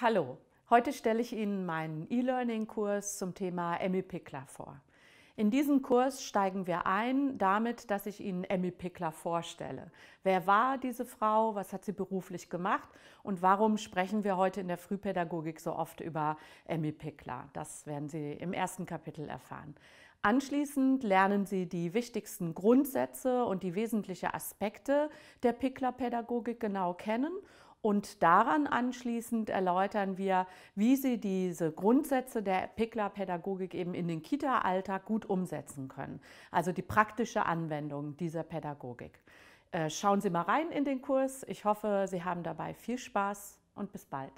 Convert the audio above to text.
Hallo, heute stelle ich Ihnen meinen E-Learning-Kurs zum Thema Emmy-Pickler vor. In diesem Kurs steigen wir ein damit, dass ich Ihnen Emmy Pickler vorstelle. Wer war diese Frau? Was hat sie beruflich gemacht? Und warum sprechen wir heute in der Frühpädagogik so oft über Emmy Pickler? Das werden Sie im ersten Kapitel erfahren. Anschließend lernen Sie die wichtigsten Grundsätze und die wesentlichen Aspekte der Pickler-Pädagogik genau kennen und daran anschließend erläutern wir, wie Sie diese Grundsätze der Pickler-Pädagogik eben in den Kita-Alltag gut umsetzen können. Also die praktische Anwendung dieser Pädagogik. Äh, schauen Sie mal rein in den Kurs. Ich hoffe, Sie haben dabei viel Spaß und bis bald.